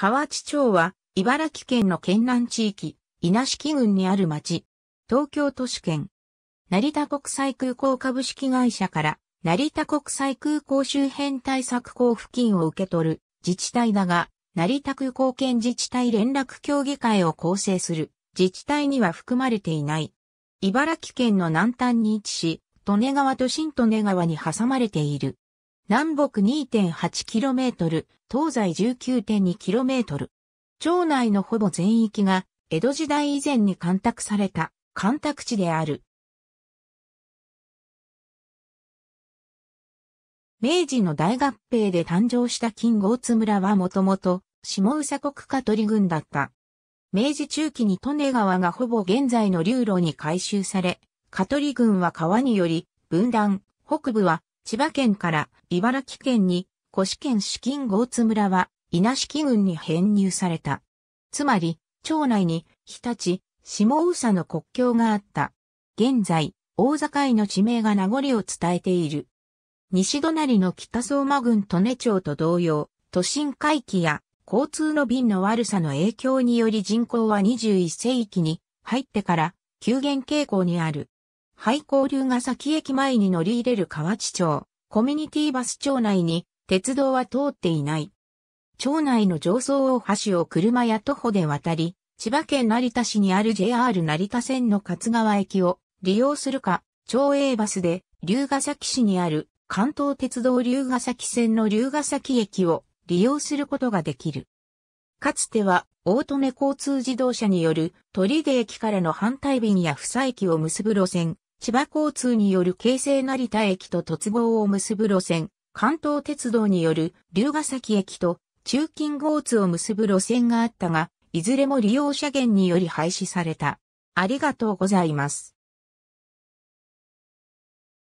河内町は、茨城県の県南地域、稲敷郡にある町。東京都市圏。成田国際空港株式会社から、成田国際空港周辺対策交付金を受け取る自治体だが、成田空港県自治体連絡協議会を構成する自治体には含まれていない。茨城県の南端に位置し、利根川と新利根川に挟まれている。南北 2.8km、東西 19.2km。町内のほぼ全域が江戸時代以前に干拓された干拓地である。明治の大合併で誕生した金豪津村はもともと下宇佐国香取郡だった。明治中期に利根川がほぼ現在の流路に改修され、香取郡は川により分断、北部は千葉県から茨城県に、越県資金豪津村は稲敷郡に編入された。つまり、町内に日立、下宇佐の国境があった。現在、大井の地名が名残を伝えている。西隣の北相馬郡利根町と同様、都心回帰や交通の便の悪さの影響により人口は21世紀に入ってから急減傾向にある。廃校龍ヶ崎駅前に乗り入れる河内町、コミュニティバス町内に鉄道は通っていない。町内の上層大橋を車や徒歩で渡り、千葉県成田市にある JR 成田線の勝川駅を利用するか、町営バスで龍ヶ崎市にある関東鉄道龍ヶ崎線の龍ヶ崎駅を利用することができる。かつては、大利根交通自動車による鳥出駅からの反対便や不佐駅を結ぶ路線、千葉交通による京成成田駅と突合を結ぶ路線、関東鉄道による龍ヶ崎駅と中近交通を結ぶ路線があったが、いずれも利用者限により廃止された。ありがとうございます。